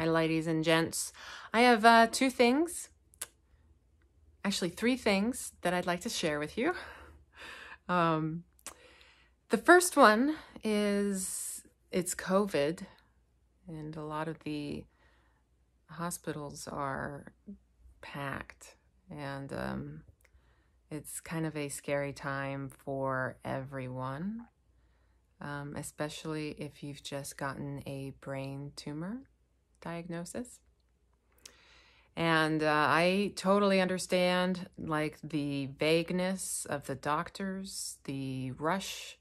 Hi, ladies and gents. I have uh, two things, actually three things that I'd like to share with you. Um, the first one is it's COVID and a lot of the hospitals are packed and um, it's kind of a scary time for everyone, um, especially if you've just gotten a brain tumor diagnosis. And uh, I totally understand like the vagueness of the doctors, the rush,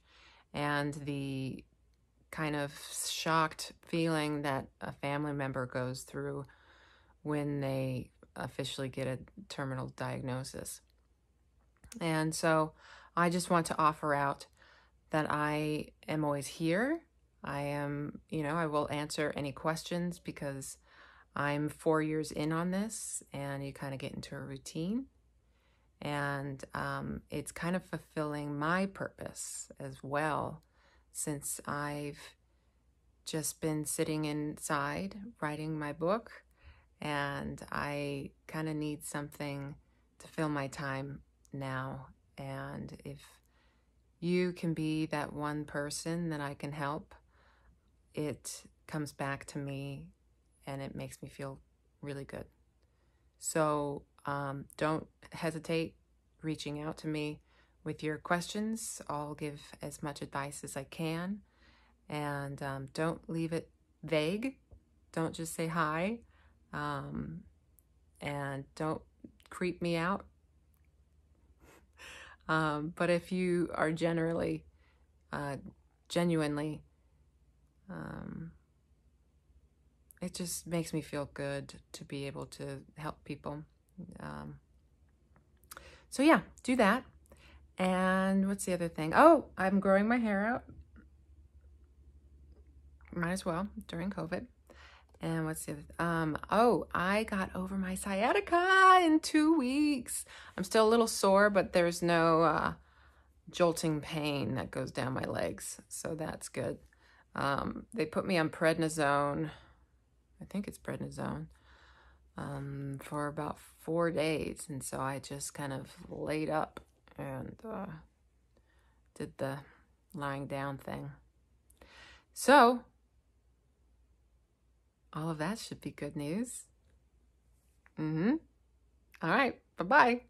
and the kind of shocked feeling that a family member goes through when they officially get a terminal diagnosis. And so I just want to offer out that I am always here I am, you know, I will answer any questions because I'm four years in on this and you kind of get into a routine. And um, it's kind of fulfilling my purpose as well, since I've just been sitting inside writing my book and I kind of need something to fill my time now. And if you can be that one person that I can help, it comes back to me and it makes me feel really good. So um, don't hesitate reaching out to me with your questions. I'll give as much advice as I can. And um, don't leave it vague. Don't just say hi. Um, and don't creep me out. Um, but if you are generally, uh, genuinely it just makes me feel good to be able to help people. Um, so yeah, do that. And what's the other thing? Oh, I'm growing my hair out. Might as well during COVID. And what's the other? Um, oh, I got over my sciatica in two weeks. I'm still a little sore, but there's no uh, jolting pain that goes down my legs. So that's good. Um, they put me on prednisone I think it's prednisone, um, for about four days. And so I just kind of laid up and uh, did the lying down thing. So, all of that should be good news. Mm-hmm. All right. Bye-bye.